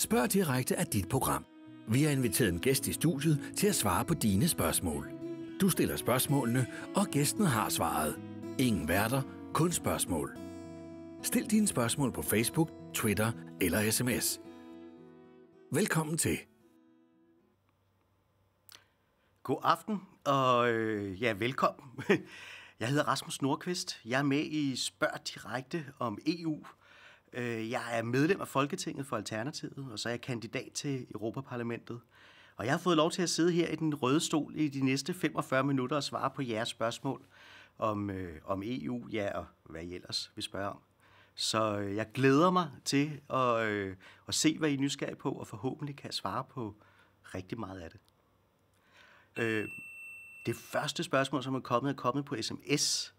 Spørg direkte af dit program. Vi har inviteret en gæst i studiet til at svare på dine spørgsmål. Du stiller spørgsmålene, og gæsten har svaret. Ingen værter, kun spørgsmål. Stil dine spørgsmål på Facebook, Twitter eller sms. Velkommen til. God aften, og øh, ja, velkommen. Jeg hedder Rasmus Nordqvist. Jeg er med i Spørg Direkte om EU – Øh, jeg er medlem af Folketinget for Alternativet, og så er jeg kandidat til Europaparlamentet. Og jeg har fået lov til at sidde her i den røde stol i de næste 45 minutter og svare på jeres spørgsmål om, øh, om EU, ja, og hvad I ellers vil spørge om. Så øh, jeg glæder mig til at, øh, at se, hvad I er nysgerrige på, og forhåbentlig kan svare på rigtig meget af det. Øh, det første spørgsmål, som er kommet, er kommet på sms.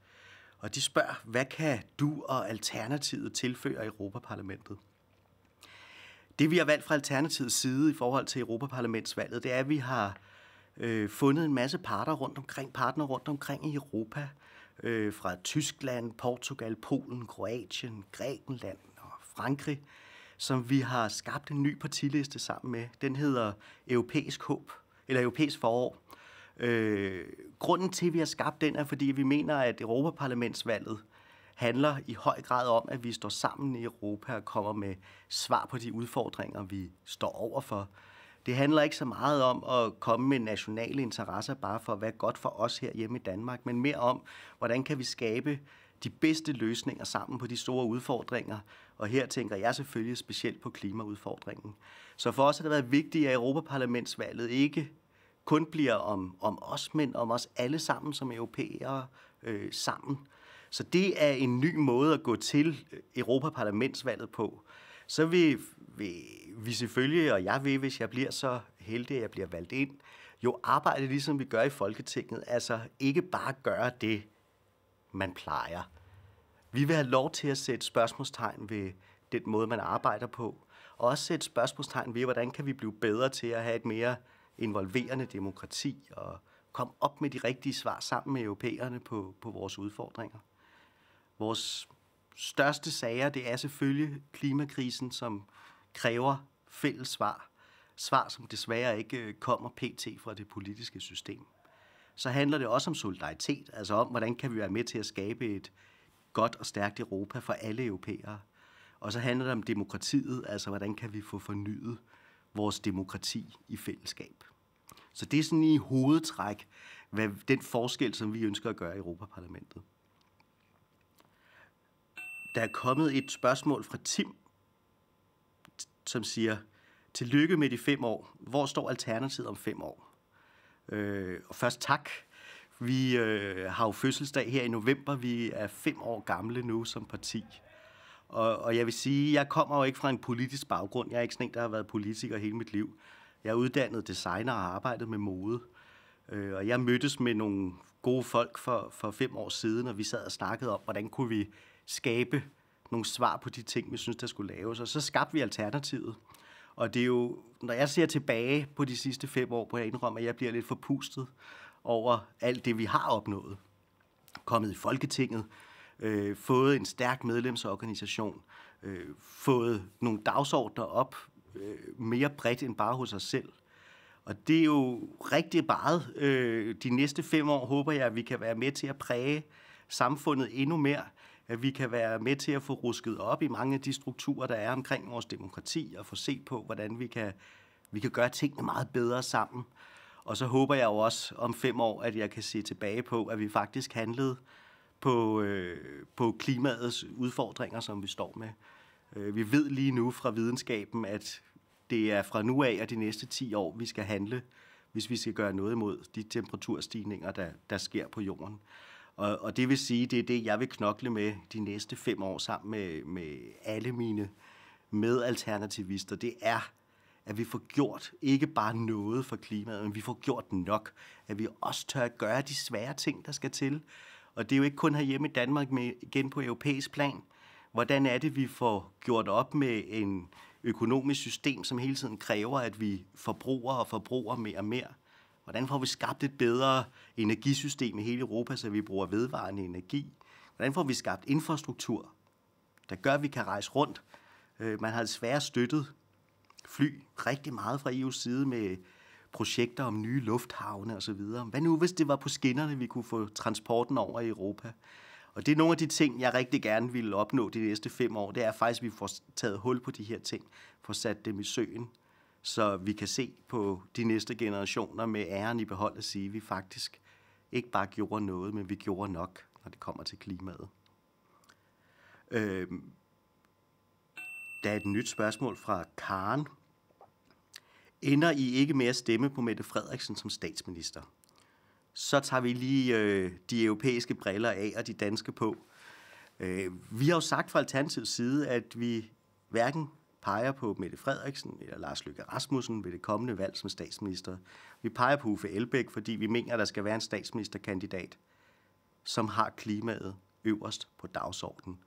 Og de spørger, hvad kan du og Alternativet tilføre Europaparlamentet? Det vi har valgt fra Alternativets side i forhold til Europaparlamentsvalget, det er, at vi har øh, fundet en masse parter rundt omkring, partner rundt omkring i Europa, øh, fra Tyskland, Portugal, Polen, Kroatien, Grækenland og Frankrig, som vi har skabt en ny partiliste sammen med. Den hedder Europæisk Håb, eller Europæisk Forår. Øh, grunden til, at vi har skabt den, er, fordi vi mener, at Europaparlamentsvalget handler i høj grad om, at vi står sammen i Europa og kommer med svar på de udfordringer, vi står overfor. Det handler ikke så meget om at komme med nationale interesser bare for at være godt for os her hjemme i Danmark, men mere om, hvordan kan vi skabe de bedste løsninger sammen på de store udfordringer. Og her tænker jeg selvfølgelig specielt på klimaudfordringen. Så for os har det været vigtigt, at Europaparlamentsvalget ikke kun bliver om, om os, men om os alle sammen som europæere øh, sammen. Så det er en ny måde at gå til øh, Europaparlamentsvalget på. Så vil, vil vi selvfølgelig, og jeg vil, hvis jeg bliver så heldig, at jeg bliver valgt ind, jo arbejde ligesom vi gør i Folketinget. Altså ikke bare gøre det, man plejer. Vi vil have lov til at sætte spørgsmålstegn ved den måde, man arbejder på. Og også sætte spørgsmålstegn ved, hvordan kan vi blive bedre til at have et mere øh, involverende demokrati og kom op med de rigtige svar sammen med europæerne på, på vores udfordringer. Vores største sager, det er selvfølgelig klimakrisen, som kræver fælles svar. Svar, som desværre ikke øh, kommer pt. fra det politiske system. Så handler det også om solidaritet, altså om, hvordan kan vi være med til at skabe et godt og stærkt Europa for alle europæere. Og så handler det om demokratiet, altså hvordan kan vi få fornyet vores demokrati i fællesskab. Så det er sådan i hovedtræk, hvad, den forskel, som vi ønsker at gøre i Europaparlamentet. Der er kommet et spørgsmål fra Tim, som siger, tillykke med de fem år. Hvor står Alternativet om fem år? Øh, og først tak. Vi øh, har jo fødselsdag her i november. Vi er fem år gamle nu som parti. Og, og jeg vil sige, jeg kommer jo ikke fra en politisk baggrund. Jeg er ikke sådan en, der har været politiker hele mit liv. Jeg er uddannet designer og har arbejdet med mode. Øh, og jeg mødtes med nogle gode folk for, for fem år siden, og vi sad og snakkede om, hvordan kunne vi skabe nogle svar på de ting, vi synes, der skulle laves. Og så skabte vi alternativet. Og det er jo, når jeg ser tilbage på de sidste fem år, på jeg indrømmer, at jeg bliver lidt forpustet over alt det, vi har opnået. Kommet i Folketinget, øh, fået en stærk medlemsorganisation, øh, fået nogle dagsordner op, øh, mere bredt end bare hos os selv. Og det er jo rigtig meget. Øh, de næste fem år håber jeg, at vi kan være med til at præge samfundet endnu mere. At vi kan være med til at få rusket op i mange af de strukturer, der er omkring vores demokrati, og få set på, hvordan vi kan, vi kan gøre tingene meget bedre sammen. Og så håber jeg jo også om fem år, at jeg kan se tilbage på, at vi faktisk handlede på, øh, på klimaets udfordringer, som vi står med. Øh, vi ved lige nu fra videnskaben, at det er fra nu af og de næste 10 år, vi skal handle, hvis vi skal gøre noget imod de temperaturstigninger, der, der sker på jorden. Og, og det vil sige, det er det, jeg vil knokle med de næste fem år sammen med, med alle mine medalternativister. Det er, at vi får gjort ikke bare noget for klimaet, men vi får gjort nok. At vi også tør at gøre de svære ting, der skal til. Og det er jo ikke kun herhjemme i Danmark, men igen på europæisk plan – hvordan er det, vi får gjort op med en økonomisk system, som hele tiden kræver, at vi forbruger og forbruger mere og mere? Hvordan får vi skabt et bedre energisystem i hele Europa, så vi bruger vedvarende energi? Hvordan får vi skabt infrastruktur, der gør, at vi kan rejse rundt? Øh, man har desværre støttet fly rigtig meget fra EU's side med projekter om nye lufthavne osv. Hvad nu, hvis det var på skinnerne, vi kunne få transporten over i Europa? Og det er nogle af de ting, jeg rigtig gerne vil opnå de næste fem år. Det er faktisk, at vi får taget hul på de her ting, får sat dem i søen, så vi kan se på de næste generationer med æren i behold at sige, at vi faktisk ikke bare gjorde noget, men vi gjorde nok, når det kommer til klimaet. Øh, der er et nyt spørgsmål fra Karen. Ender I ikke med at stemme på Mette Frederiksen som statsminister? så tager vi lige øh, de europæiske briller af og de danske på. Øh, vi har jo sagt fra Alternativs side, at vi hverken peger på Mette Frederiksen eller Lars Lykke Rasmussen ved det kommende valg som statsminister. Vi peger på Uffe Elbæk, fordi vi mener, at der skal være en statsministerkandidat, som har klimaet øverst på dagsordenen,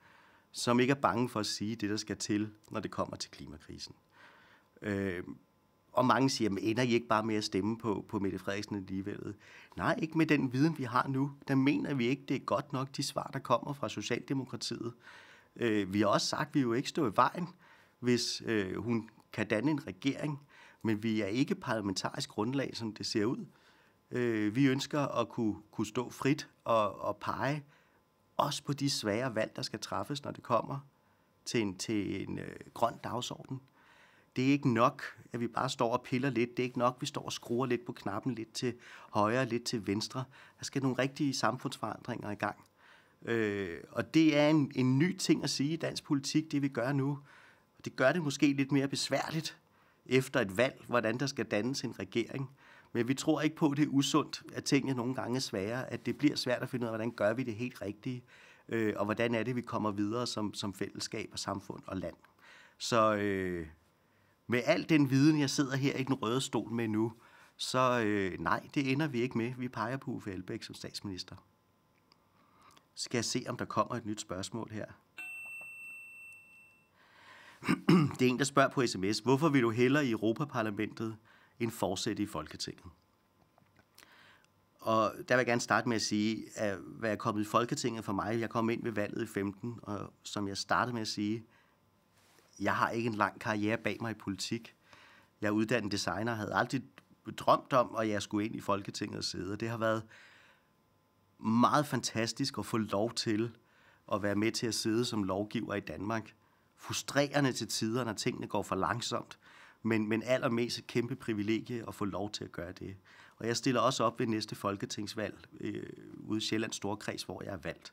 som ikke er bange for at sige det, der skal til, når det kommer til klimakrisen. Øh, og mange siger, at ender I ikke bare med at stemme på, på Mette Frederiksen alligevel? Nej, ikke med den viden, vi har nu. Der mener vi ikke, det er godt nok de svar, der kommer fra Socialdemokratiet. Øh, vi har også sagt, at vi jo ikke står i vejen, hvis øh, hun kan danne en regering, men vi er ikke parlamentarisk grundlag, som det ser ud. Øh, vi ønsker at kunne, kunne stå frit og, og pege også på de svære valg, der skal træffes, når det kommer til en, til en øh, grøn dagsorden det er ikke nok, at vi bare står og piller lidt. Det er ikke nok, at vi står og skruer lidt på knappen, lidt til højre, lidt til venstre. Der skal nogle rigtige samfundsforandringer i gang. Øh, og det er en, en ny ting at sige i dansk politik, det vi gør nu. Det gør det måske lidt mere besværligt efter et valg, hvordan der skal dannes en regering. Men vi tror ikke på, at det er usundt, at tingene nogle gange er svære, at det bliver svært at finde ud af, hvordan gør vi det helt rigtige, øh, og hvordan er det, vi kommer videre som, som fællesskab og samfund og land. Så øh, med al den viden, jeg sidder her i den røde stol med nu, så øh, nej, det ender vi ikke med. Vi peger på Uffe Elbæk som statsminister. Skal jeg se, om der kommer et nyt spørgsmål her? Det er en, der spørger på sms, hvorfor vil du hellere i Europaparlamentet end fortsætte i Folketinget? Og der vil jeg gerne starte med at sige, at hvad er kommet i Folketinget for mig? Jeg kom ind ved valget i 15, og som jeg startede med at sige, jeg har ikke en lang karriere bag mig i politik. Jeg er uddannet designer, havde aldrig drømt om, at jeg skulle ind i Folketinget og sidde. det har været meget fantastisk at få lov til at være med til at sidde som lovgiver i Danmark. Frustrerende til tider, når tingene går for langsomt, men, men allermest et kæmpe privilegie at få lov til at gøre det. Og jeg stiller også op ved næste folketingsvalg øh, ude i Sjællands Storkreds, hvor jeg er valgt.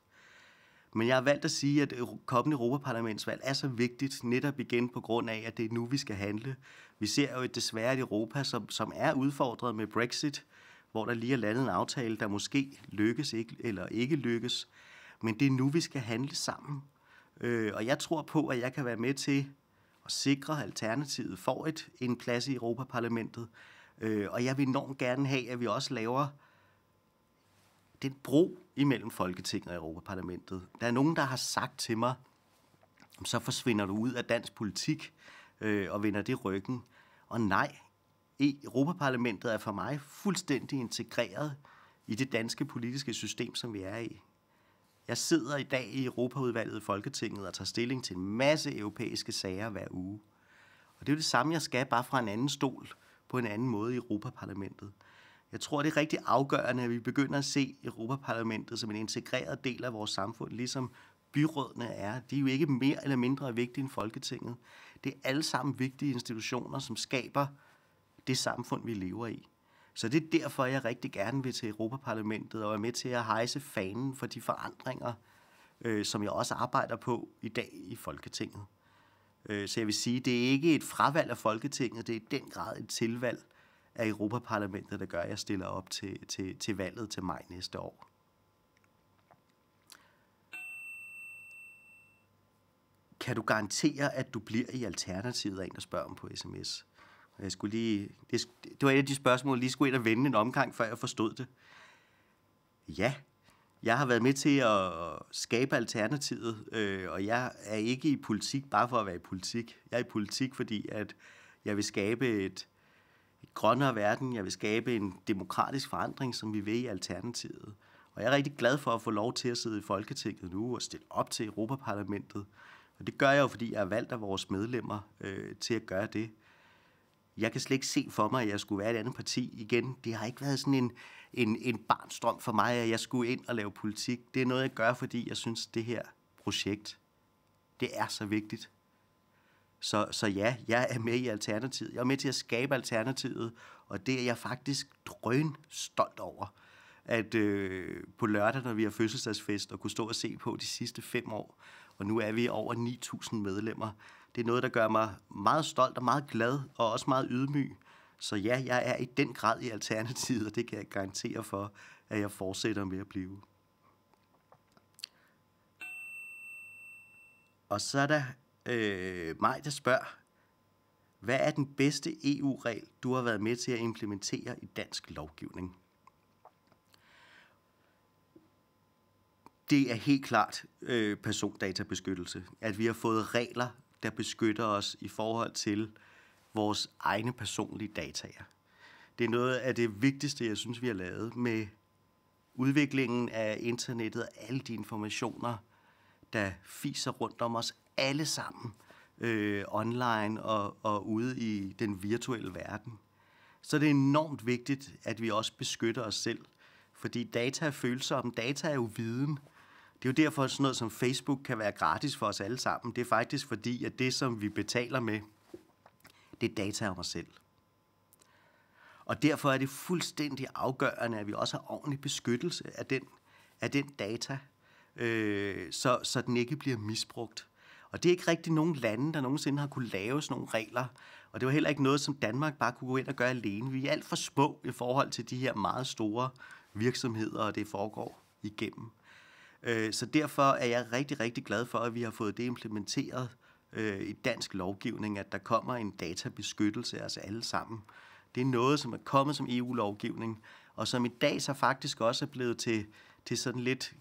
Men jeg har valgt at sige, at kommende Europaparlamentsvalg er så vigtigt, netop igen på grund af, at det er nu, vi skal handle. Vi ser jo et desværre et Europa, som, som er udfordret med Brexit, hvor der lige er landet en aftale, der måske lykkes ikke, eller ikke lykkes. Men det er nu, vi skal handle sammen. Øh, og jeg tror på, at jeg kan være med til at sikre, Alternativet får et, en plads i Europaparlamentet. Øh, og jeg vil enormt gerne have, at vi også laver det er en bro imellem Folketinget og Europaparlamentet. Der er nogen, der har sagt til mig, så forsvinder du ud af dansk politik øh, og vender det ryggen. Og nej, e, Europaparlamentet er for mig fuldstændig integreret i det danske politiske system, som vi er i. Jeg sidder i dag i Europaudvalget i Folketinget og tager stilling til en masse europæiske sager hver uge. Og det er jo det samme, jeg skal, bare fra en anden stol på en anden måde i Europaparlamentet. Jeg tror, det er rigtig afgørende, at vi begynder at se Europaparlamentet som en integreret del af vores samfund, ligesom byrådene er. De er jo ikke mere eller mindre vigtige end Folketinget. Det er alle sammen vigtige institutioner, som skaber det samfund, vi lever i. Så det er derfor, jeg rigtig gerne vil til Europaparlamentet og er med til at hejse fanen for de forandringer, øh, som jeg også arbejder på i dag i Folketinget. Øh, så jeg vil sige, det er ikke et fravalg af Folketinget, det er i den grad et tilvalg af Europaparlamentet, der gør, at jeg stiller op til, til, til valget til maj næste år. Kan du garantere, at du bliver i Alternativet, af en, der spørger om på sms. Jeg skulle lige, det, det var et af de spørgsmål, jeg lige skulle ind og vende en omgang, før jeg forstod det. Ja, jeg har været med til at skabe alternativet, øh, og jeg er ikke i politik bare for at være i politik. Jeg er i politik, fordi at jeg vil skabe et grønnere verden, jeg vil skabe en demokratisk forandring, som vi vil i Alternativet. Og jeg er rigtig glad for at få lov til at sidde i Folketinget nu og stille op til Europaparlamentet. Og det gør jeg jo, fordi jeg er valgt af vores medlemmer øh, til at gøre det. Jeg kan slet ikke se for mig, at jeg skulle være et andet parti igen. Det har ikke været sådan en, en, en barnstrøm for mig, at jeg skulle ind og lave politik. Det er noget, jeg gør, fordi jeg synes, det her projekt, det er så vigtigt. Så, så ja, jeg er med i Alternativet. Jeg er med til at skabe Alternativet, og det er jeg faktisk drøn stolt over, at øh, på lørdag, når vi har fødselsdagsfest, og kunne stå og se på de sidste fem år, og nu er vi over 9.000 medlemmer. Det er noget, der gør mig meget stolt og meget glad, og også meget ydmyg. Så ja, jeg er i den grad i Alternativet, og det kan jeg garantere for, at jeg fortsætter med at blive. Og så er der øh, mig, der spørger, hvad er den bedste EU-regel, du har været med til at implementere i dansk lovgivning? Det er helt klart øh, persondatabeskyttelse. At vi har fået regler, der beskytter os i forhold til vores egne personlige dataer. Det er noget af det vigtigste, jeg synes, vi har lavet med udviklingen af internettet og alle de informationer, der fiser rundt om os alle sammen øh, online og, og ude i den virtuelle verden. Så det er enormt vigtigt, at vi også beskytter os selv, fordi data er følsomme. Data er jo viden. Det er jo derfor, at sådan noget som Facebook kan være gratis for os alle sammen. Det er faktisk fordi, at det, som vi betaler med, det er data om os selv. Og derfor er det fuldstændig afgørende, at vi også har ordentlig beskyttelse af den, af den data, øh, så, så den ikke bliver misbrugt. Og det er ikke rigtig nogen lande, der nogensinde har kunne lave sådan nogle regler. Og det var heller ikke noget, som Danmark bare kunne gå ind og gøre alene. Vi er alt for små i forhold til de her meget store virksomheder, og det foregår igennem. Øh, så derfor er jeg rigtig, rigtig glad for, at vi har fået det implementeret øh, i dansk lovgivning, at der kommer en databeskyttelse af altså os alle sammen. Det er noget, som er kommet som EU-lovgivning, og som i dag så faktisk også er blevet til, til sådan lidt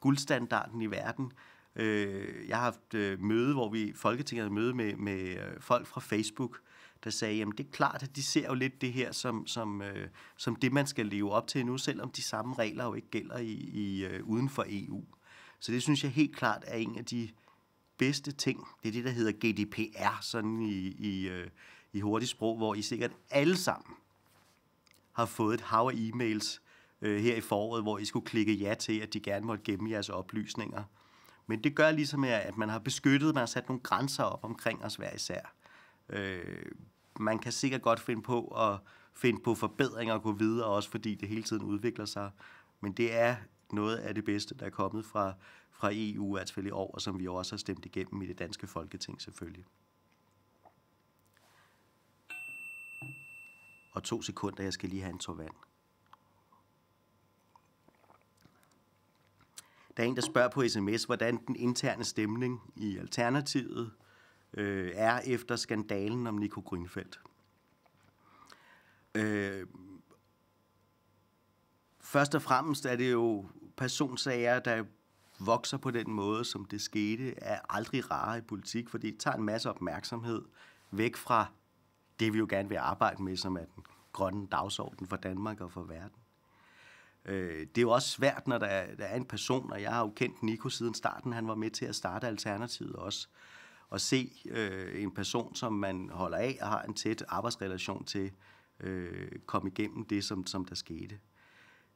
guldstandarden i verden. Øh, jeg har haft øh, møde, hvor vi Folketinget havde møde med, med øh, folk fra Facebook, der sagde, jamen det er klart, at de ser jo lidt det her som, som, øh, som det, man skal leve op til nu, selvom de samme regler jo ikke gælder i, i øh, uden for EU. Så det synes jeg helt klart er en af de bedste ting. Det er det, der hedder GDPR, sådan i, i, øh, i hurtigt sprog, hvor I sikkert alle sammen har fået et hav af e-mails øh, her i foråret, hvor I skulle klikke ja til, at de gerne måtte gemme jeres oplysninger. Men det gør ligesom, at man har beskyttet, man har sat nogle grænser op omkring os hver især. Øh, man kan sikkert godt finde på at finde på forbedringer og gå videre, også fordi det hele tiden udvikler sig. Men det er noget af det bedste, der er kommet fra, fra EU, i hvert fald i år, og som vi også har stemt igennem i det danske folketing selvfølgelig. Og to sekunder, jeg skal lige have en tår vand. Der er en, der spørger på sms, hvordan den interne stemning i Alternativet øh, er efter skandalen om Nico Grønfeldt. Øh, først og fremmest er det jo personsager, der vokser på den måde, som det skete, er aldrig rare i politik, fordi det tager en masse opmærksomhed væk fra det, vi jo gerne vil arbejde med, som er den grønne dagsorden for Danmark og for verden. Øh, det er jo også svært, når der, der er en person, og jeg har jo kendt Nico siden starten, han var med til at starte Alternativet også, og se øh, en person, som man holder af og har en tæt arbejdsrelation til, øh, komme igennem det, som, som der skete.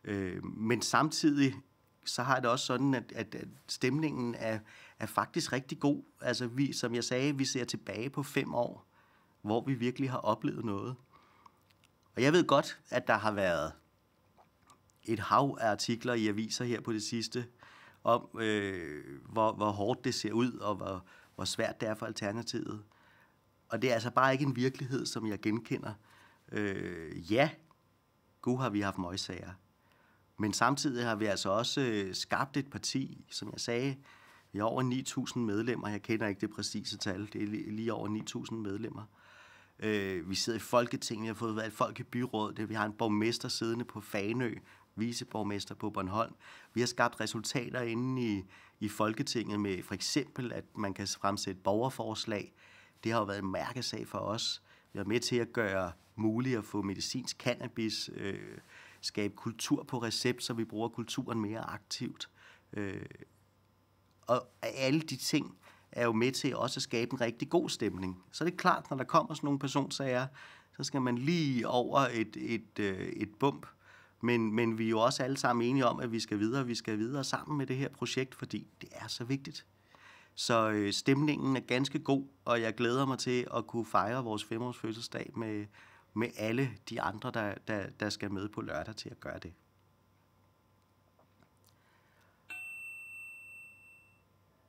Øh, men samtidig så har jeg det også sådan, at, at, at stemningen er, er faktisk rigtig god. Altså, vi, som jeg sagde, vi ser tilbage på fem år, hvor vi virkelig har oplevet noget. Og jeg ved godt, at der har været et hav af artikler i aviser her på det sidste, om øh, hvor, hvor hårdt det ser ud, og hvor, hvor svært det er for Alternativet. Og det er altså bare ikke en virkelighed, som jeg genkender. Øh, ja, god har vi haft møgssager. Men samtidig har vi altså også øh, skabt et parti, som jeg sagde, vi har over 9.000 medlemmer. Jeg kender ikke det præcise tal. Det er lige over 9.000 medlemmer. Øh, vi sidder i Folketinget. Vi har fået valgt folk i byrådet. Vi har en borgmester siddende på Fanø, viceborgmester på Bornholm. Vi har skabt resultater inde i, i Folketinget med for eksempel, at man kan fremsætte borgerforslag. Det har jo været en mærkesag for os. Vi har med til at gøre muligt at få medicinsk cannabis, øh, skabe kultur på recept, så vi bruger kulturen mere aktivt. Øh, og alle de ting er jo med til også at skabe en rigtig god stemning. Så det er klart, når der kommer sådan nogle personsager, så skal man lige over et, et, et, øh, et bump, men, men vi er jo også alle sammen enige om, at vi skal videre, vi skal videre sammen med det her projekt, fordi det er så vigtigt. Så øh, stemningen er ganske god, og jeg glæder mig til at kunne fejre vores femårs fødselsdag med, med alle de andre, der, der, der skal med på lørdag til at gøre det.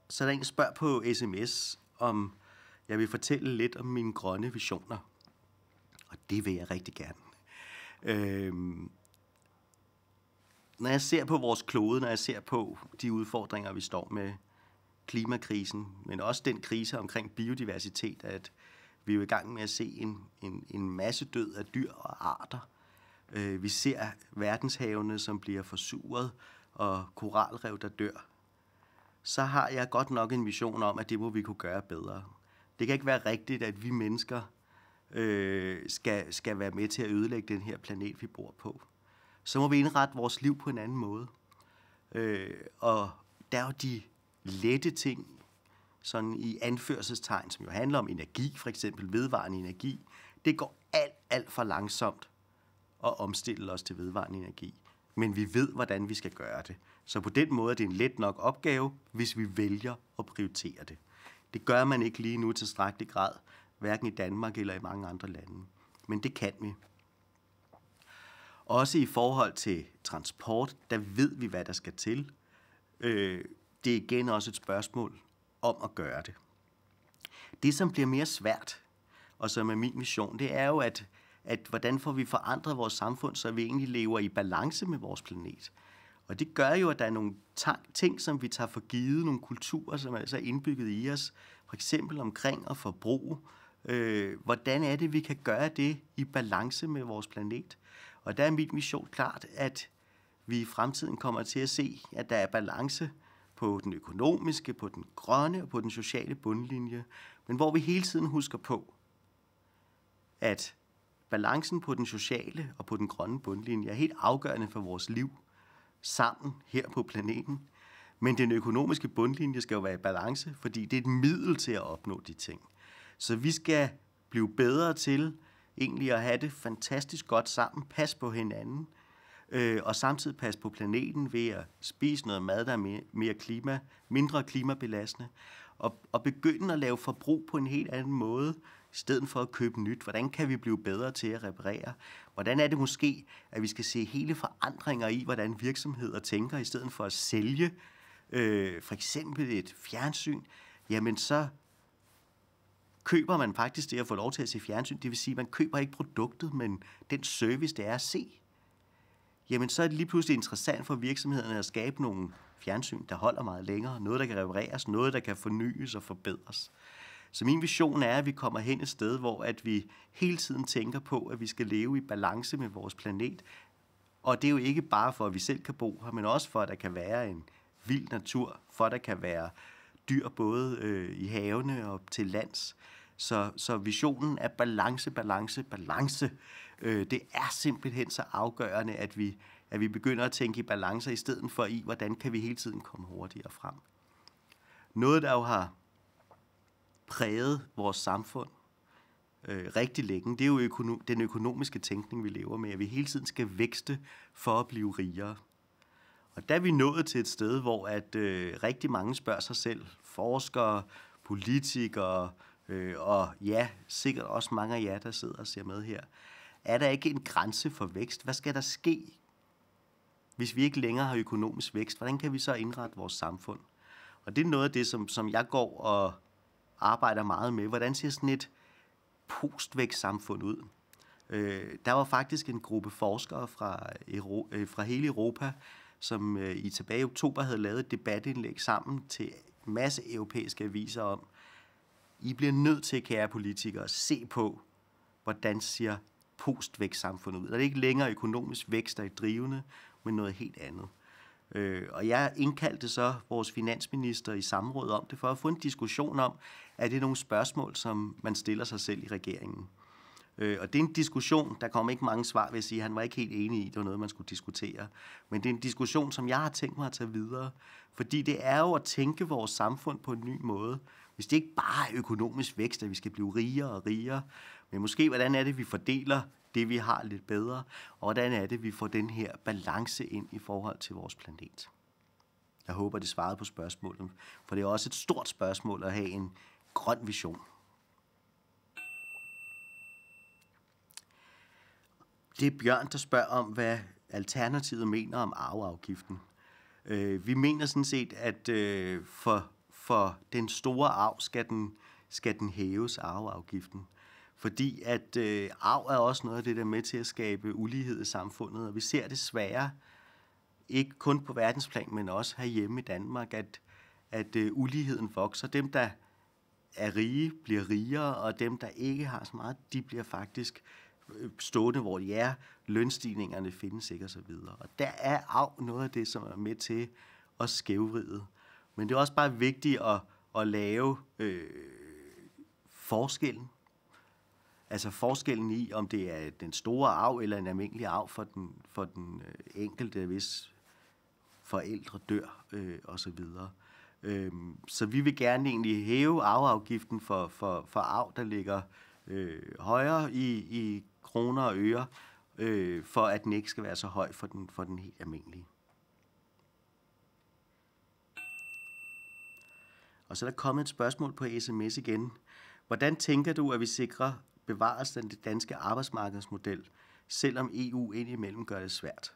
Så der er en spørg på sms, om jeg vil fortælle lidt om mine grønne visioner. Og det vil jeg rigtig gerne. Øh, når jeg ser på vores klode, når jeg ser på de udfordringer, vi står med, klimakrisen, men også den krise omkring biodiversitet, at vi er jo i gang med at se en, en, en masse død af dyr og arter. Øh, vi ser verdenshavene, som bliver forsuret, og koralrev, der dør. Så har jeg godt nok en vision om, at det må vi kunne gøre bedre. Det kan ikke være rigtigt, at vi mennesker øh, skal, skal være med til at ødelægge den her planet, vi bor på så må vi indrette vores liv på en anden måde. Øh, og der er jo de lette ting, sådan i anførselstegn, som jo handler om energi, for eksempel vedvarende energi. Det går alt, alt for langsomt at omstille os til vedvarende energi. Men vi ved, hvordan vi skal gøre det. Så på den måde er det en let nok opgave, hvis vi vælger at prioritere det. Det gør man ikke lige nu til strækkelig grad, hverken i Danmark eller i mange andre lande. Men det kan vi. Også i forhold til transport, der ved vi, hvad der skal til. Øh, det er igen også et spørgsmål om at gøre det. Det, som bliver mere svært, og som er min mission, det er jo, at, at hvordan får vi forandret vores samfund, så vi egentlig lever i balance med vores planet. Og det gør jo, at der er nogle ting, som vi tager for givet, nogle kulturer, som altså er så indbygget i os, for eksempel omkring at forbruge. Øh, hvordan er det, vi kan gøre det i balance med vores planet? Og der er mit mission klart, at vi i fremtiden kommer til at se, at der er balance på den økonomiske, på den grønne og på den sociale bundlinje, men hvor vi hele tiden husker på, at balancen på den sociale og på den grønne bundlinje er helt afgørende for vores liv sammen her på planeten. Men den økonomiske bundlinje skal jo være i balance, fordi det er et middel til at opnå de ting. Så vi skal blive bedre til egentlig at have det fantastisk godt sammen, passe på hinanden, øh, og samtidig passe på planeten ved at spise noget mad, der er mere, mere klima, mindre klimabelastende, og, og begynde at lave forbrug på en helt anden måde, i stedet for at købe nyt. Hvordan kan vi blive bedre til at reparere? Hvordan er det måske, at vi skal se hele forandringer i, hvordan virksomheder tænker, i stedet for at sælge øh, for eksempel et fjernsyn? Jamen så køber man faktisk det at få lov til at se fjernsyn. Det vil sige, at man køber ikke produktet, men den service, det er at se. Jamen, så er det lige pludselig interessant for virksomhederne at skabe nogle fjernsyn, der holder meget længere. Noget, der kan repareres, noget, der kan fornyes og forbedres. Så min vision er, at vi kommer hen et sted, hvor at vi hele tiden tænker på, at vi skal leve i balance med vores planet. Og det er jo ikke bare for, at vi selv kan bo her, men også for, at der kan være en vild natur, for at der kan være dyr, både øh, i havene og til lands. Så, så visionen er balance, balance, balance, øh, det er simpelthen så afgørende, at vi, at vi begynder at tænke i balance i stedet for i, hvordan kan vi hele tiden komme hurtigere frem. Noget, der jo har præget vores samfund øh, rigtig længe, det er jo økono- den økonomiske tænkning, vi lever med, at vi hele tiden skal vækste for at blive rigere. Og der er vi nået til et sted, hvor at øh, rigtig mange spørger sig selv, forskere, politikere, øh, og ja, sikkert også mange af jer, der sidder og ser med her, er der ikke en grænse for vækst? Hvad skal der ske, hvis vi ikke længere har økonomisk vækst? Hvordan kan vi så indrette vores samfund? Og det er noget af det, som, som jeg går og arbejder meget med. Hvordan ser sådan et postvækstsamfund ud? Øh, der var faktisk en gruppe forskere fra, Euro, øh, fra hele Europa, som øh, i tilbage i oktober havde lavet et debatindlæg sammen til en masse europæiske aviser om, I bliver nødt til, kære politikere, at se på, hvordan ser postvækstsamfundet ud. Der er ikke længere økonomisk vækst, der er drivende, men noget helt andet. Øh, og jeg indkaldte så vores finansminister i samråd om det, for at få en diskussion om, er det nogle spørgsmål, som man stiller sig selv i regeringen. Øh, og det er en diskussion, der kom ikke mange svar, vil jeg sige. Han var ikke helt enig i, det var noget, man skulle diskutere. Men det er en diskussion, som jeg har tænkt mig at tage videre. Fordi det er jo at tænke vores samfund på en ny måde. Hvis det ikke bare er økonomisk vækst, at vi skal blive rigere og rigere, men måske hvordan er det, vi fordeler det, vi har lidt bedre, og hvordan er det, vi får den her balance ind i forhold til vores planet. Jeg håber, det svarede på spørgsmålet, for det er også et stort spørgsmål at have en grøn vision. Det er Bjørn, der spørger om, hvad Alternativet mener om arveafgiften. Øh, vi mener sådan set, at øh, for, for den store arv skal den, skal den hæves, arveafgiften. Fordi at øh, arv er også noget af det, der er med til at skabe ulighed i samfundet, og vi ser desværre, ikke kun på verdensplan, men også herhjemme i Danmark, at, at øh, uligheden vokser. Dem, der er rige, bliver rigere, og dem, der ikke har så meget, de bliver faktisk stående, hvor de er, lønstigningerne findes ikke osv. Og, og der er af noget af det, som er med til at skævvride. Men det er også bare vigtigt at, at lave øh, forskellen. Altså forskellen i, om det er den store arv eller en almindelig arv for den, for den øh, enkelte, hvis forældre dør øh, osv. Så, øh, så vi vil gerne egentlig hæve arveafgiften for, for, for arv, der ligger øh, højere i, i kroner og øre, øh, for at den ikke skal være så høj for den, for den helt almindelige. Og så er der kommet et spørgsmål på sms igen. Hvordan tænker du, at vi sikrer bevarelsen af den danske arbejdsmarkedsmodel, selvom EU indimellem gør det svært?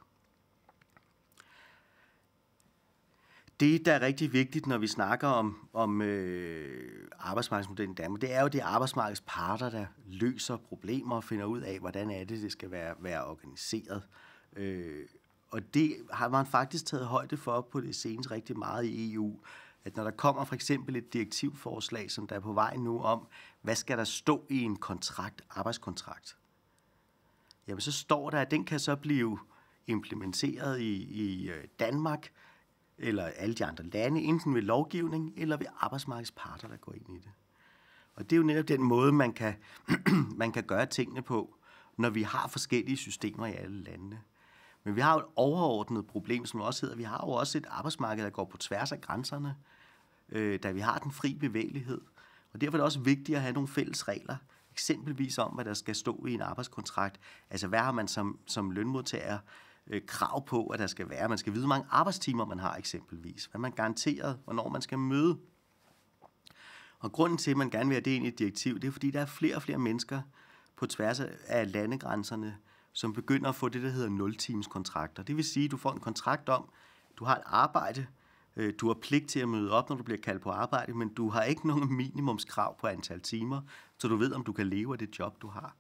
Det, der er rigtig vigtigt, når vi snakker om, om øh, arbejdsmarkedsmodellen i Danmark, det er jo det arbejdsmarkedsparter, parter, der løser problemer og finder ud af, hvordan er det, det skal være, være organiseret. Øh, og det har man faktisk taget højde for på det seneste rigtig meget i EU, at når der kommer for eksempel et direktivforslag, som der er på vej nu om, hvad skal der stå i en kontrakt, arbejdskontrakt, jamen så står der, at den kan så blive implementeret i, i øh, Danmark, eller alle de andre lande, enten ved lovgivning eller ved arbejdsmarkedsparter, der går ind i det. Og det er jo netop den måde, man kan, man kan gøre tingene på, når vi har forskellige systemer i alle lande. Men vi har jo et overordnet problem, som også hedder, vi har jo også et arbejdsmarked, der går på tværs af grænserne, øh, da vi har den fri bevægelighed. Og derfor er det også vigtigt at have nogle fælles regler, eksempelvis om, hvad der skal stå i en arbejdskontrakt. Altså, hvad har man som, som lønmodtager øh, krav på, at der skal være. Man skal vide, hvor mange arbejdstimer man har eksempelvis. Hvad man garanteret, hvornår man skal møde. Og grunden til, at man gerne vil have det ind i et direktiv, det er, fordi der er flere og flere mennesker på tværs af landegrænserne, som begynder at få det, der hedder 0-times kontrakter. Det vil sige, at du får en kontrakt om, du har et arbejde, øh, du har pligt til at møde op, når du bliver kaldt på arbejde, men du har ikke nogen minimumskrav på antal timer, så du ved, om du kan leve af det job, du har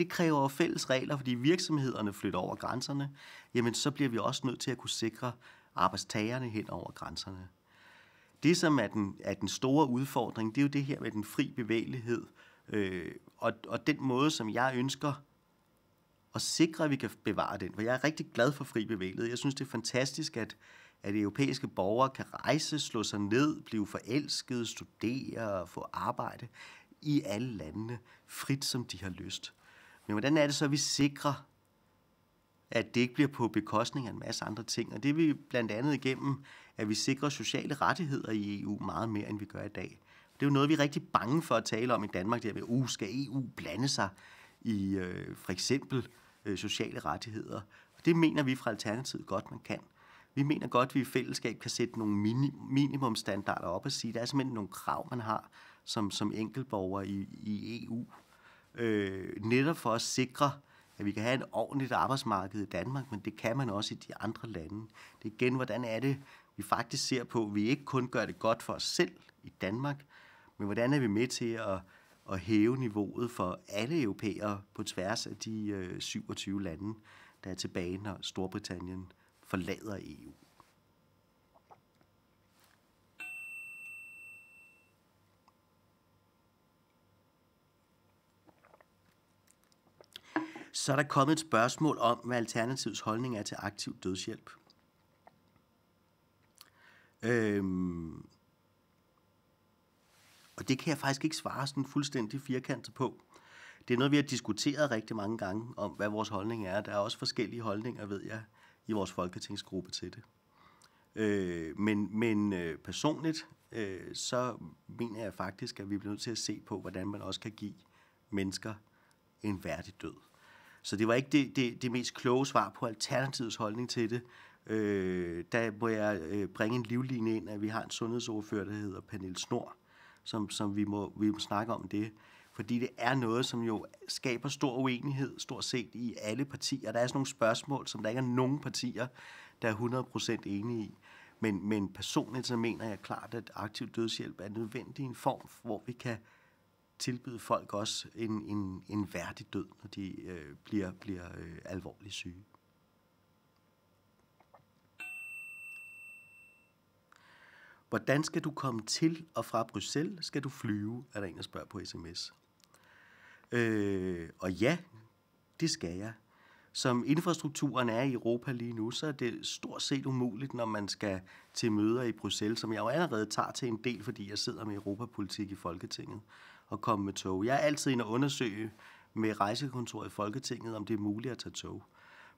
det kræver fælles regler, fordi virksomhederne flytter over grænserne, jamen så bliver vi også nødt til at kunne sikre arbejdstagerne hen over grænserne. Det, som er den, er den store udfordring, det er jo det her med den fri bevægelighed, øh, og, og den måde, som jeg ønsker at sikre, at vi kan bevare den. For jeg er rigtig glad for fri bevægelighed. Jeg synes, det er fantastisk, at, at europæiske borgere kan rejse, slå sig ned, blive forelsket, studere og få arbejde i alle landene, frit som de har lyst. Men hvordan er det så, at vi sikrer, at det ikke bliver på bekostning af en masse andre ting? Og det er vi blandt andet igennem, at vi sikrer sociale rettigheder i EU meget mere, end vi gør i dag. Det er jo noget, vi er rigtig bange for at tale om i Danmark, der med, uh, skal EU blande sig i øh, for eksempel øh, sociale rettigheder? Og det mener vi fra Alternativet godt, man kan. Vi mener godt, at vi i fællesskab kan sætte nogle mini, minimumstandarder op og sige, at der er simpelthen nogle krav, man har som, som enkeltborger i, i EU, øh, netop for at sikre, at vi kan have et ordentligt arbejdsmarked i Danmark, men det kan man også i de andre lande. Det er igen, hvordan er det, vi faktisk ser på, at vi ikke kun gør det godt for os selv i Danmark, men hvordan er vi med til at, at hæve niveauet for alle europæere på tværs af de øh, 27 lande, der er tilbage, når Storbritannien forlader EU. Så er der kommet et spørgsmål om, hvad Alternativets holdning er til aktiv dødshjælp. Øhm, og det kan jeg faktisk ikke svare sådan fuldstændig firkantet på. Det er noget, vi har diskuteret rigtig mange gange om, hvad vores holdning er. Der er også forskellige holdninger, ved jeg, i vores folketingsgruppe til det. Øh, men men øh, personligt, øh, så mener jeg faktisk, at vi bliver nødt til at se på, hvordan man også kan give mennesker en værdig død. Så det var ikke det, det, det mest kloge svar på Alternativets holdning til det. Øh, der må jeg øh, bringe en livlinje ind, at vi har en sundhedsordfører, der hedder Pernille Snor, som, som vi, må, vi må snakke om det. Fordi det er noget, som jo skaber stor uenighed, stort set i alle partier. Der er sådan nogle spørgsmål, som der ikke er nogen partier, der er 100% enige i. Men, men personligt så mener jeg klart, at aktiv dødshjælp er nødvendig en form, hvor vi kan tilbyde folk også en, en, en værdig død, når de øh, bliver, bliver øh, alvorligt syge. Hvordan skal du komme til og fra Bruxelles? Skal du flyve? Er der en, der spørger på sms. Øh, og ja, det skal jeg. Som infrastrukturen er i Europa lige nu, så er det stort set umuligt, når man skal til møder i Bruxelles, som jeg jo allerede tager til en del, fordi jeg sidder med europapolitik i Folketinget at komme med tog. Jeg er altid inde og undersøge med rejsekontoret i Folketinget, om det er muligt at tage tog.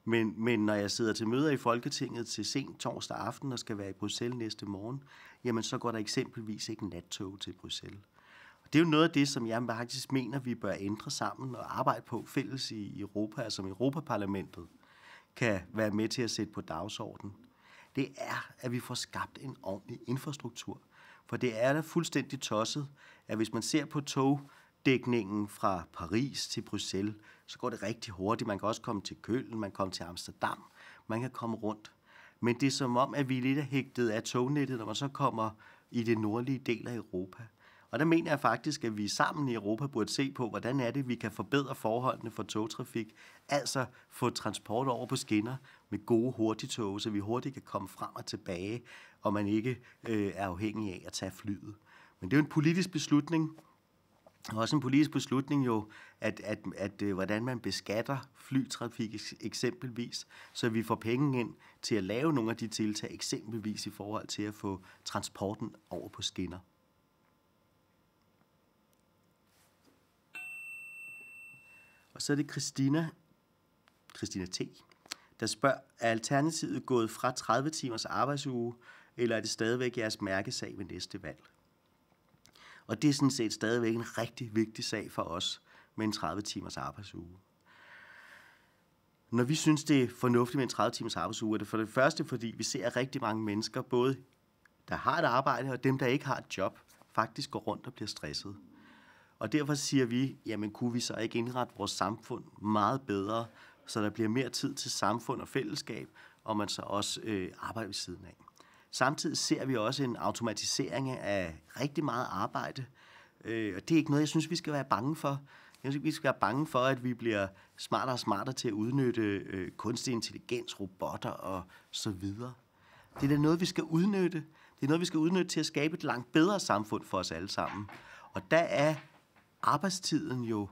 Men, men når jeg sidder til møder i Folketinget til sent torsdag aften og skal være i Bruxelles næste morgen, jamen så går der eksempelvis ikke nattog til Bruxelles. Og det er jo noget af det, som jeg faktisk mener, vi bør ændre sammen og arbejde på fælles i Europa, og altså som Europaparlamentet kan være med til at sætte på dagsordenen. Det er, at vi får skabt en ordentlig infrastruktur – for det er da fuldstændig tosset, at hvis man ser på togdækningen fra Paris til Bruxelles, så går det rigtig hurtigt. Man kan også komme til Køln, man kan komme til Amsterdam, man kan komme rundt. Men det er som om, at vi er lidt er hægtet af tognettet, når man så kommer i det nordlige del af Europa. Og der mener jeg faktisk, at vi sammen i Europa burde se på, hvordan er det, vi kan forbedre forholdene for togtrafik, altså få transport over på skinner med gode hurtigtog, så vi hurtigt kan komme frem og tilbage, og man ikke øh, er afhængig af at tage flyet. Men det er jo en politisk beslutning, også en politisk beslutning jo, at, at, at, at øh, hvordan man beskatter flytrafik eksempelvis, så vi får penge ind til at lave nogle af de tiltag, eksempelvis i forhold til at få transporten over på skinner. Og så er det Christina, Christina T., der spørger, er Alternativet gået fra 30 timers arbejdsuge eller er det stadigvæk jeres mærkesag ved næste valg? Og det er sådan set stadigvæk en rigtig vigtig sag for os med en 30 timers arbejdsuge. Når vi synes, det er fornuftigt med en 30 timers arbejdsuge, er det for det første, fordi vi ser, rigtig mange mennesker, både der har et arbejde og dem, der ikke har et job, faktisk går rundt og bliver stresset. Og derfor siger vi, jamen kunne vi så ikke indrette vores samfund meget bedre, så der bliver mere tid til samfund og fællesskab, og man så også øh, arbejder ved siden af. Samtidig ser vi også en automatisering af rigtig meget arbejde, øh, og det er ikke noget, jeg synes, vi skal være bange for. Jeg synes ikke, vi skal være bange for, at vi bliver smartere og smartere til at udnytte øh, kunstig intelligens, robotter og så videre. Det er da noget, vi skal udnytte. Det er noget, vi skal udnytte til at skabe et langt bedre samfund for os alle sammen. Og der er arbejdstiden jo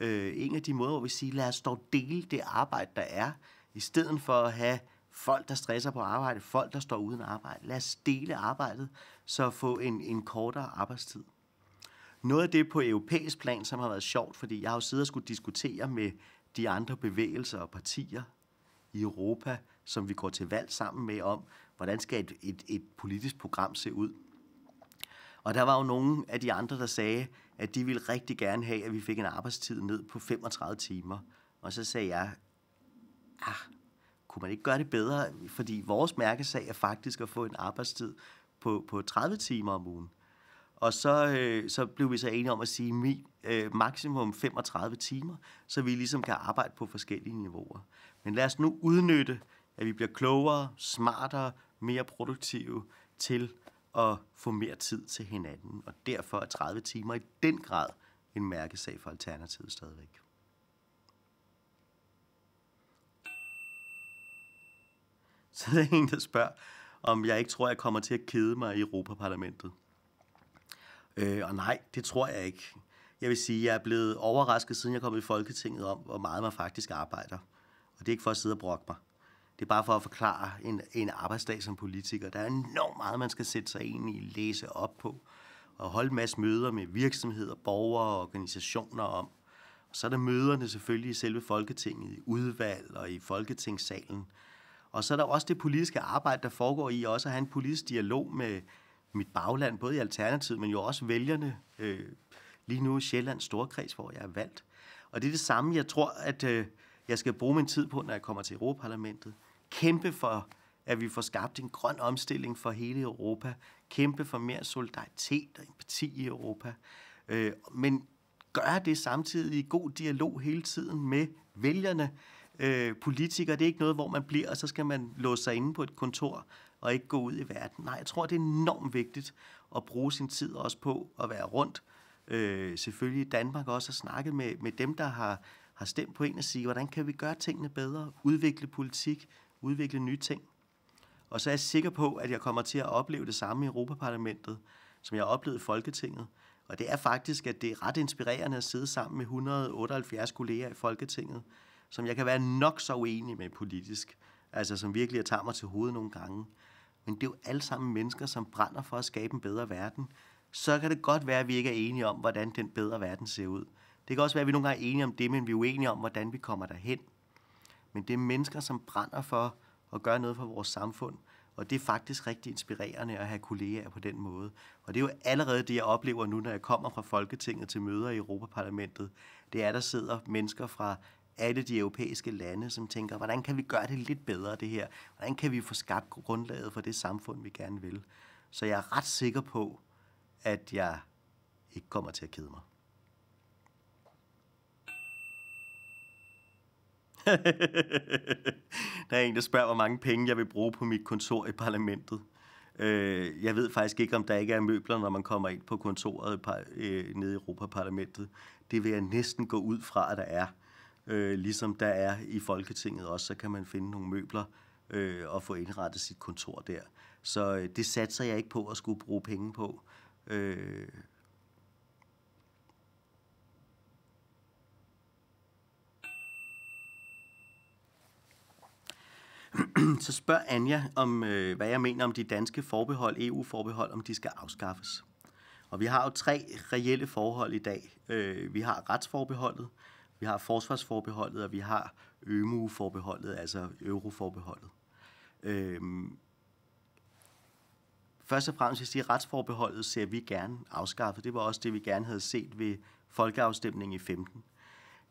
øh, en af de måder, hvor vi siger, lad os dog dele det arbejde, der er, i stedet for at have folk, der stresser på arbejde, folk, der står uden arbejde. Lad os dele arbejdet, så få en, en kortere arbejdstid. Noget af det på europæisk plan, som har været sjovt, fordi jeg har jo siddet og skulle diskutere med de andre bevægelser og partier i Europa, som vi går til valg sammen med om, hvordan skal et, et, et politisk program se ud. Og der var jo nogle af de andre, der sagde, at de ville rigtig gerne have, at vi fik en arbejdstid ned på 35 timer. Og så sagde jeg, ah, kunne man ikke gøre det bedre? Fordi vores mærkesag er faktisk at få en arbejdstid på, på 30 timer om ugen. Og så, øh, så blev vi så enige om at sige mi, øh, maksimum 35 timer, så vi ligesom kan arbejde på forskellige niveauer. Men lad os nu udnytte, at vi bliver klogere, smartere, mere produktive til at få mere tid til hinanden. Og derfor er 30 timer i den grad en mærkesag for Alternativet stadigvæk. Så der er en, der spørger, om jeg ikke tror, jeg kommer til at kede mig i Europaparlamentet. Øh, og nej, det tror jeg ikke. Jeg vil sige, at jeg er blevet overrasket, siden jeg kom i Folketinget om, hvor meget man faktisk arbejder. Og det er ikke for at sidde og brokke mig. Det er bare for at forklare en, en arbejdsdag som politiker. Der er enormt meget, man skal sætte sig ind i, læse op på, og holde en masse møder med virksomheder, borgere og organisationer om. Og så er der møderne selvfølgelig i selve Folketinget, i udvalg og i Folketingssalen. Og så er der også det politiske arbejde, der foregår i også at have en politisk dialog med mit bagland, både i Alternativet, men jo også vælgerne øh, lige nu i Sjællands Storkreds, hvor jeg er valgt. Og det er det samme, jeg tror, at øh, jeg skal bruge min tid på, når jeg kommer til Europaparlamentet. Kæmpe for, at vi får skabt en grøn omstilling for hele Europa. Kæmpe for mere solidaritet og empati i Europa. Øh, men gøre det samtidig i god dialog hele tiden med vælgerne, øh, politiker. Det er ikke noget, hvor man bliver, og så skal man låse sig inde på et kontor og ikke gå ud i verden. Nej, jeg tror, det er enormt vigtigt at bruge sin tid også på at være rundt. Øh, selvfølgelig i Danmark også at snakke med, med dem, der har, har stemt på en og sige, hvordan kan vi gøre tingene bedre, udvikle politik, udvikle nye ting. Og så er jeg sikker på, at jeg kommer til at opleve det samme i Europaparlamentet, som jeg oplevede i Folketinget. Og det er faktisk, at det er ret inspirerende at sidde sammen med 178 kolleger i Folketinget, som jeg kan være nok så uenig med politisk, altså som virkelig tager mig til hovedet nogle gange. Men det er jo alle sammen mennesker, som brænder for at skabe en bedre verden. Så kan det godt være, at vi ikke er enige om, hvordan den bedre verden ser ud. Det kan også være, at vi nogle gange er enige om det, men vi er uenige om, hvordan vi kommer derhen. Men det er mennesker, som brænder for at gøre noget for vores samfund, og det er faktisk rigtig inspirerende at have kolleger på den måde. Og det er jo allerede det, jeg oplever nu, når jeg kommer fra Folketinget til møder i Europaparlamentet. Det er, der sidder mennesker fra alle de europæiske lande, som tænker, hvordan kan vi gøre det lidt bedre, det her? Hvordan kan vi få skabt grundlaget for det samfund, vi gerne vil? Så jeg er ret sikker på, at jeg ikke kommer til at kede mig. der er en, der spørger, hvor mange penge jeg vil bruge på mit kontor i parlamentet. Øh, jeg ved faktisk ikke, om der ikke er møbler, når man kommer ind på kontoret øh, nede i Europaparlamentet. Det vil jeg næsten gå ud fra, at der er. Øh, ligesom der er i Folketinget også, så kan man finde nogle møbler øh, og få indrettet sit kontor der. Så øh, det satser jeg ikke på at skulle bruge penge på. Øh, så spørger Anja om, øh, hvad jeg mener om de danske forbehold, EU-forbehold, om de skal afskaffes. Og vi har jo tre reelle forhold i dag. Øh, vi har retsforbeholdet, vi har forsvarsforbeholdet, og vi har ØMU-forbeholdet, altså euroforbeholdet. Øhm, først og fremmest hvis sige, retsforbeholdet ser vi gerne afskaffet. Det var også det, vi gerne havde set ved folkeafstemningen i 15.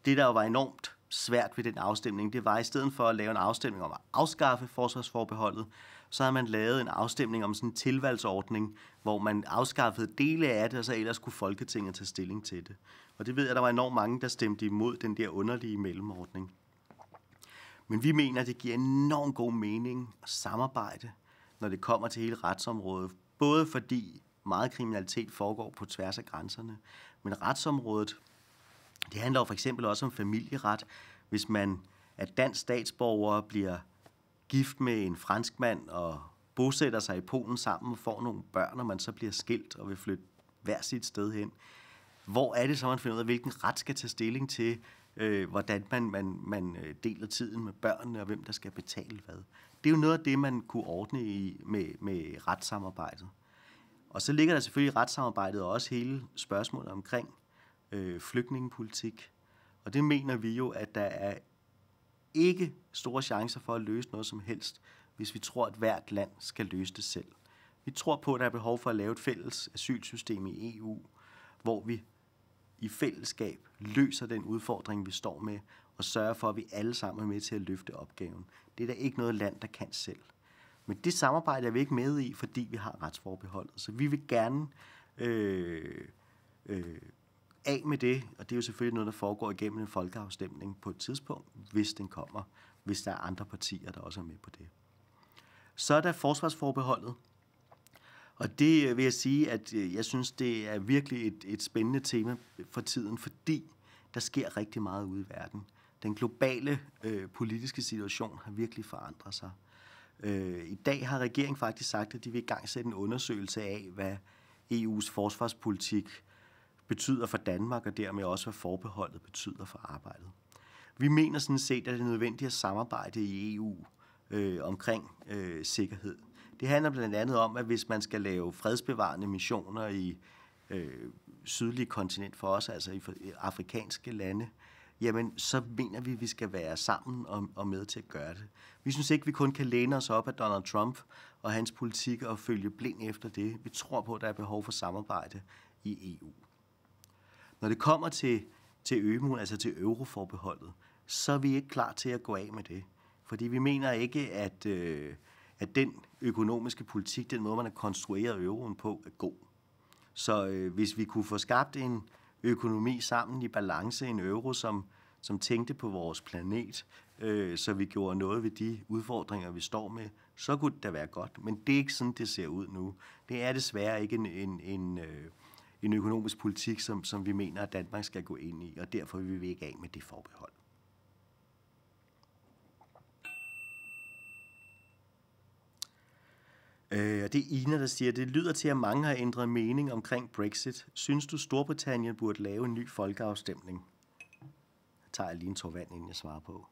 Det, der jo var enormt svært ved den afstemning, det var i stedet for at lave en afstemning om at afskaffe forsvarsforbeholdet, så havde man lavet en afstemning om sådan en tilvalgsordning, hvor man afskaffede dele af det, og så ellers kunne Folketinget tage stilling til det. Og det ved jeg, der var enormt mange, der stemte imod den der underlige mellemordning. Men vi mener, at det giver enormt god mening at samarbejde, når det kommer til hele retsområdet. Både fordi meget kriminalitet foregår på tværs af grænserne, men retsområdet, det handler jo for eksempel også om familieret. Hvis man er dansk statsborger bliver gift med en fransk mand og bosætter sig i Polen sammen og får nogle børn, og man så bliver skilt og vil flytte hver sit sted hen. Hvor er det så, man finder ud af, hvilken ret skal tage stilling til, øh, hvordan man, man, man øh, deler tiden med børnene, og hvem der skal betale hvad. Det er jo noget af det, man kunne ordne i, med, med retssamarbejdet. Og så ligger der selvfølgelig i retssamarbejdet også hele spørgsmålet omkring øh, flygtningepolitik. Og det mener vi jo, at der er ikke store chancer for at løse noget som helst, hvis vi tror, at hvert land skal løse det selv. Vi tror på, at der er behov for at lave et fælles asylsystem i EU, hvor vi i fællesskab løser den udfordring, vi står med, og sørger for, at vi alle sammen er med til at løfte opgaven. Det er der ikke noget land, der kan selv. Men det samarbejde er vi ikke med i, fordi vi har retsforbeholdet. Så vi vil gerne øh, øh, af med det, og det er jo selvfølgelig noget, der foregår igennem en folkeafstemning på et tidspunkt, hvis den kommer, hvis der er andre partier, der også er med på det. Så er der forsvarsforbeholdet, og det øh, vil jeg sige, at øh, jeg synes, det er virkelig et, et spændende tema for tiden, fordi der sker rigtig meget ude i verden. Den globale øh, politiske situation har virkelig forandret sig. Øh, I dag har regeringen faktisk sagt, at de vil i gang sætte en undersøgelse af, hvad EU's forsvarspolitik betyder for Danmark, og dermed også hvad forbeholdet betyder for arbejdet. Vi mener sådan set, at det er nødvendigt at samarbejde i EU øh, omkring øh, sikkerhed. Det handler blandt andet om, at hvis man skal lave fredsbevarende missioner i øh, sydlige kontinent for os, altså i afrikanske lande, jamen så mener vi, at vi skal være sammen og, og med til at gøre det. Vi synes ikke, vi kun kan læne os op af Donald Trump og hans politik og følge blind efter det. Vi tror på, at der er behov for samarbejde i EU. Når det kommer til, til ØMU, altså til euroforbeholdet, så er vi ikke klar til at gå af med det. Fordi vi mener ikke, at, øh, at den økonomiske politik, den måde, man har konstrueret euroen på, er god. Så øh, hvis vi kunne få skabt en økonomi sammen i balance, en euro, som, som tænkte på vores planet, øh, så vi gjorde noget ved de udfordringer, vi står med, så kunne det da være godt. Men det er ikke sådan, det ser ud nu. Det er desværre ikke en, en, en øh, en økonomisk politik, som, som vi mener, at Danmark skal gå ind i, og derfor vil vi ikke af med det forbehold. Øh, og det er Ina, der siger, det lyder til, at mange har ændret mening omkring Brexit. Synes du, Storbritannien burde lave en ny folkeafstemning? Jeg tager lige en tår vand, inden jeg svarer på.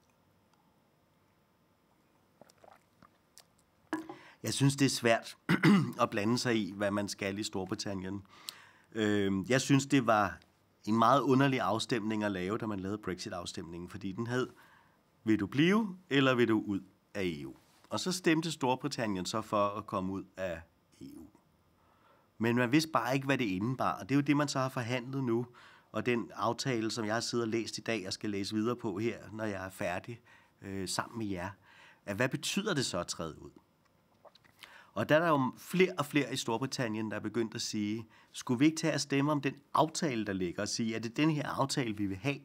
Jeg synes, det er svært at blande sig i, hvad man skal i Storbritannien. Øh, jeg synes, det var en meget underlig afstemning at lave, da man lavede Brexit-afstemningen, fordi den hed, vil du blive, eller vil du ud af EU? Og så stemte Storbritannien så for at komme ud af EU. Men man vidste bare ikke, hvad det indebar, og det er jo det, man så har forhandlet nu, og den aftale, som jeg har siddet og læst i dag, jeg skal læse videre på her, når jeg er færdig øh, sammen med jer, at hvad betyder det så at træde ud? Og der er der jo flere og flere i Storbritannien, der er begyndt at sige, skulle vi ikke tage at stemme om den aftale, der ligger, og sige, er det den her aftale, vi vil have?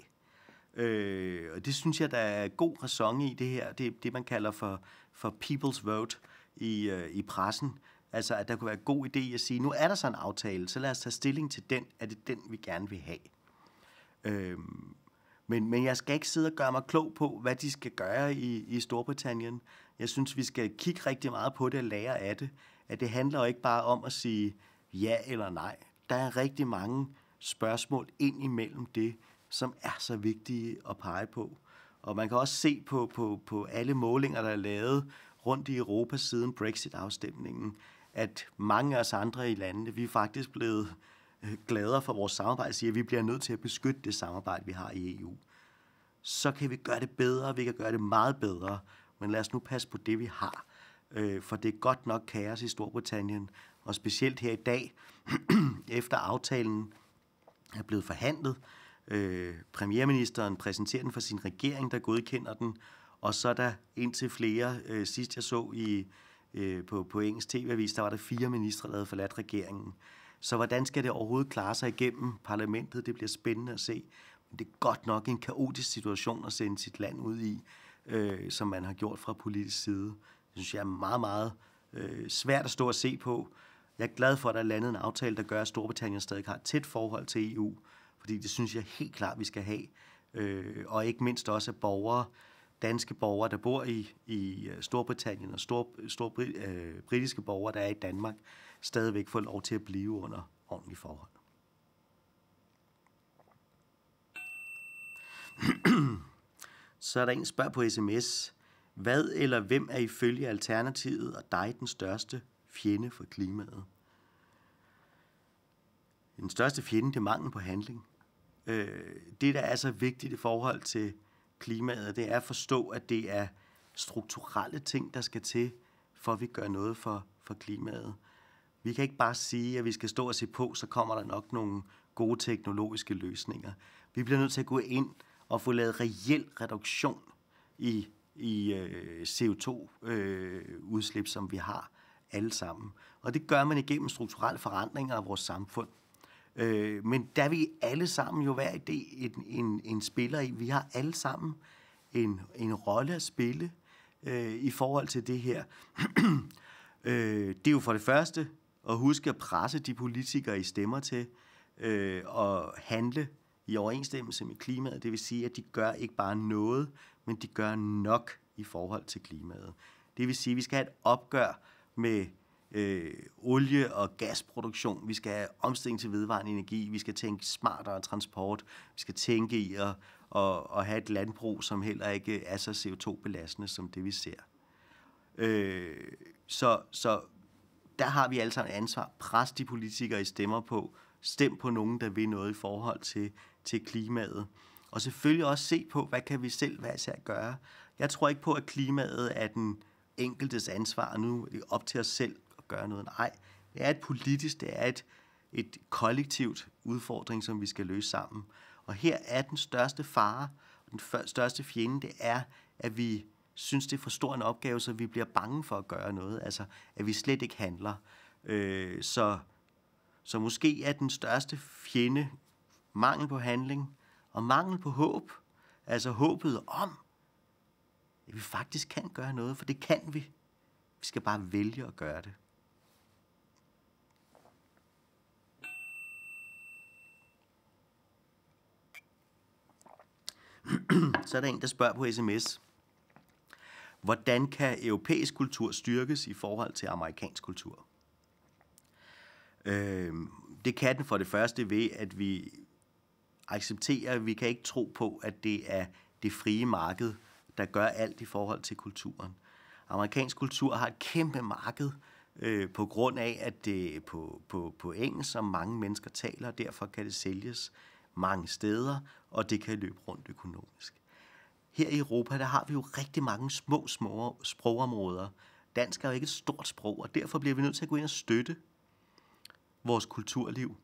Øh, og det synes jeg, der er god ræson i det her, det, det man kalder for, for people's vote i, øh, i pressen. Altså, at der kunne være en god idé at sige, nu er der så en aftale, så lad os tage stilling til den, er det den, vi gerne vil have? Øh, men, men jeg skal ikke sidde og gøre mig klog på, hvad de skal gøre i, i Storbritannien. Jeg synes, vi skal kigge rigtig meget på det og lære af det. At det handler jo ikke bare om at sige ja eller nej. Der er rigtig mange spørgsmål ind imellem det, som er så vigtige at pege på. Og man kan også se på, på, på alle målinger, der er lavet rundt i Europa siden Brexit-afstemningen, at mange af os andre i landene, vi er faktisk blevet øh, gladere for vores samarbejde, siger, at vi bliver nødt til at beskytte det samarbejde, vi har i EU. Så kan vi gøre det bedre, vi kan gøre det meget bedre, men lad os nu passe på det, vi har. Øh, for det er godt nok kaos i Storbritannien, og specielt her i dag, efter aftalen er blevet forhandlet. Øh, premierministeren præsenterer den for sin regering, der godkender den, og så er der indtil flere, øh, sidst jeg så i, øh, på, på engelsk tv-avis, der var der fire ministre, der havde forladt regeringen. Så hvordan skal det overhovedet klare sig igennem parlamentet? Det bliver spændende at se. Men det er godt nok en kaotisk situation at sende sit land ud i øh, som man har gjort fra politisk side. Det synes jeg er meget, meget øh, svært at stå og se på. Jeg er glad for, at der er landet en aftale, der gør, at Storbritannien stadig har et tæt forhold til EU, fordi det synes jeg helt klart, vi skal have. Øh, og ikke mindst også, at borgere, danske borgere, der bor i, i øh, Storbritannien, og stor, stor, øh, britiske borgere, der er i Danmark, stadigvæk får lov til at blive under ordentlige forhold. så er der en, spørg på sms. Hvad eller hvem er ifølge Alternativet og dig den største fjende for klimaet? Den største fjende, det er mangel på handling. Øh, det, der er så vigtigt i forhold til klimaet, det er at forstå, at det er strukturelle ting, der skal til, for at vi gør noget for, for klimaet. Vi kan ikke bare sige, at vi skal stå og se på, så kommer der nok nogle gode teknologiske løsninger. Vi bliver nødt til at gå ind at få lavet reel reduktion i, i øh, CO2-udslip, øh, som vi har alle sammen. Og det gør man igennem strukturelle forandringer af vores samfund. Øh, men der vi alle sammen jo hver idé en, en, en spiller i. Vi har alle sammen en, en rolle at spille øh, i forhold til det her. øh, det er jo for det første at huske at presse de politikere, I stemmer til, øh, og handle i overensstemmelse med klimaet. Det vil sige, at de gør ikke bare noget, men de gør nok i forhold til klimaet. Det vil sige, at vi skal have et opgør med øh, olie- og gasproduktion. Vi skal have omstilling til vedvarende energi. Vi skal tænke smartere transport. Vi skal tænke i at, at, at have et landbrug, som heller ikke er så CO2-belastende som det, vi ser. Øh, så, så der har vi alle sammen ansvar. Pres de politikere, I stemmer på. Stem på nogen, der vil noget i forhold til til klimaet. Og selvfølgelig også se på, hvad kan vi selv hver at gøre. Jeg tror ikke på, at klimaet er den enkeltes ansvar, nu op til os selv at gøre noget. Nej, det er et politisk, det er et, et kollektivt udfordring, som vi skal løse sammen. Og her er den største fare, den største fjende, det er, at vi synes, det er for stor en opgave, så vi bliver bange for at gøre noget. Altså, at vi slet ikke handler. Øh, så, så måske er den største fjende mangel på handling og mangel på håb. Altså håbet om, at vi faktisk kan gøre noget, for det kan vi. Vi skal bare vælge at gøre det. Så er der en, der spørger på sms. Hvordan kan europæisk kultur styrkes i forhold til amerikansk kultur? Øh, det kan den for det første ved, at vi acceptere, vi kan ikke tro på, at det er det frie marked, der gør alt i forhold til kulturen. Amerikansk kultur har et kæmpe marked øh, på grund af, at det på, på, på engelsk, som mange mennesker taler, derfor kan det sælges mange steder, og det kan løbe rundt økonomisk. Her i Europa, der har vi jo rigtig mange små, små sprogområder. Dansk er jo ikke et stort sprog, og derfor bliver vi nødt til at gå ind og støtte vores kulturliv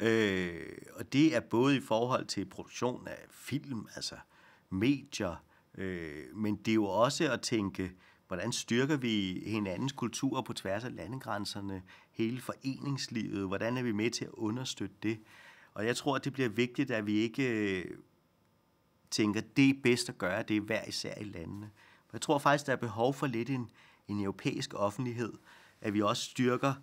Øh, og det er både i forhold til produktion af film, altså medier, øh, men det er jo også at tænke, hvordan styrker vi hinandens kultur på tværs af landegrænserne, hele foreningslivet, hvordan er vi med til at understøtte det? Og jeg tror, at det bliver vigtigt, at vi ikke øh, tænker, at det er bedst at gøre det hver især i landene. Jeg tror faktisk, der er behov for lidt en, en europæisk offentlighed, at vi også styrker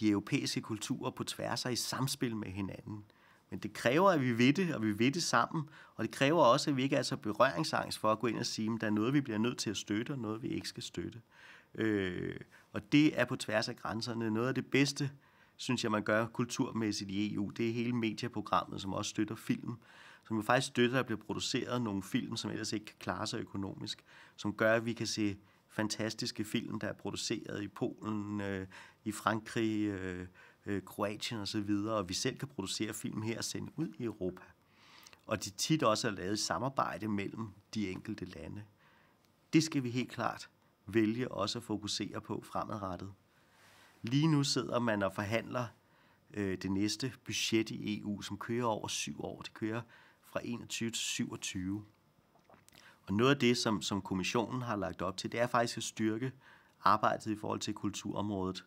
de europæiske kulturer på tværs og i samspil med hinanden. Men det kræver, at vi ved det, og vi ved det sammen. Og det kræver også, at vi ikke er så berøringsangst for at gå ind og sige, at der er noget, vi bliver nødt til at støtte, og noget, vi ikke skal støtte. Øh, og det er på tværs af grænserne noget af det bedste, synes jeg, man gør kulturmæssigt i EU. Det er hele medieprogrammet, som også støtter film, som jo faktisk støtter, at der bliver produceret nogle film, som ellers ikke kan klare sig økonomisk, som gør, at vi kan se fantastiske film, der er produceret i Polen, øh, i Frankrig, øh, øh, Kroatien osv., og, og vi selv kan producere film her og sende ud i Europa. Og de tit også er lavet samarbejde mellem de enkelte lande. Det skal vi helt klart vælge også at fokusere på fremadrettet. Lige nu sidder man og forhandler øh, det næste budget i EU, som kører over syv år. Det kører fra 21 til 27. Og noget af det, som, som kommissionen har lagt op til, det er faktisk at styrke arbejdet i forhold til kulturområdet.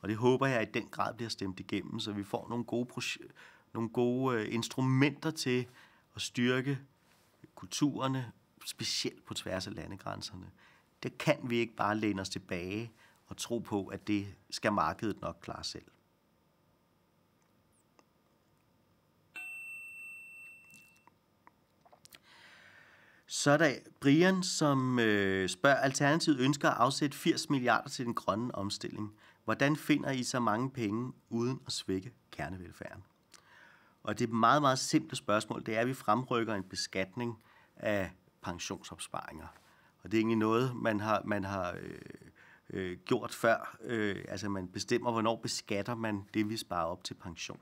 Og det håber jeg i den grad bliver stemt igennem, så vi får nogle gode, nogle gode øh, instrumenter til at styrke kulturerne, specielt på tværs af landegrænserne. Det kan vi ikke bare læne os tilbage og tro på, at det skal markedet nok klare selv. Så er der Brian, som øh, spørger, Alternativet ønsker at afsætte 80 milliarder til den grønne omstilling. Hvordan finder I så mange penge uden at svække kernevelfærden? Og det er et meget, meget simpelt spørgsmål. Det er, at vi fremrykker en beskatning af pensionsopsparinger. Og det er egentlig noget, man har, man har øh, øh, gjort før. Øh, altså man bestemmer, hvornår beskatter man det, vi sparer op til pension.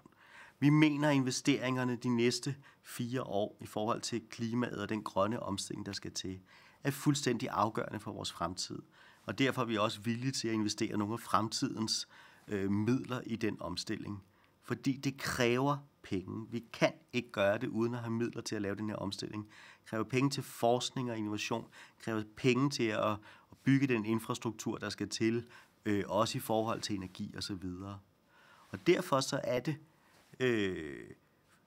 Vi mener, at investeringerne de næste fire år i forhold til klimaet og den grønne omstilling, der skal til, er fuldstændig afgørende for vores fremtid. Og derfor er vi også villige til at investere nogle af fremtidens øh, midler i den omstilling. Fordi det kræver penge. Vi kan ikke gøre det uden at have midler til at lave den her omstilling. Det kræver penge til forskning og innovation. Det kræver penge til at, at bygge den infrastruktur, der skal til, øh, også i forhold til energi osv. Og, så videre. og derfor så er det øh,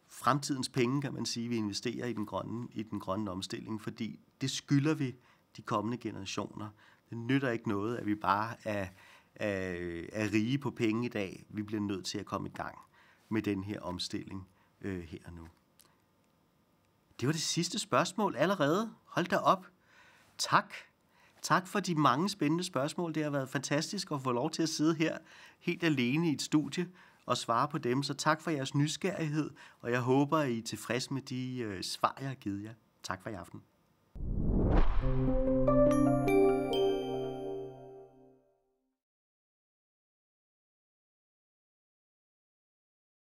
fremtidens penge, kan man sige, vi investerer i den grønne, i den grønne omstilling, fordi det skylder vi de kommende generationer. Det nytter ikke noget, at vi bare er, er, er rige på penge i dag. Vi bliver nødt til at komme i gang med den her omstilling øh, her og nu. Det var det sidste spørgsmål allerede. Hold da op. Tak. Tak for de mange spændende spørgsmål. Det har været fantastisk at få lov til at sidde her helt alene i et studie og svare på dem. Så tak for jeres nysgerrighed, og jeg håber, I er tilfredse med de øh, svar, jeg har givet jer. Tak for i aften. Mm.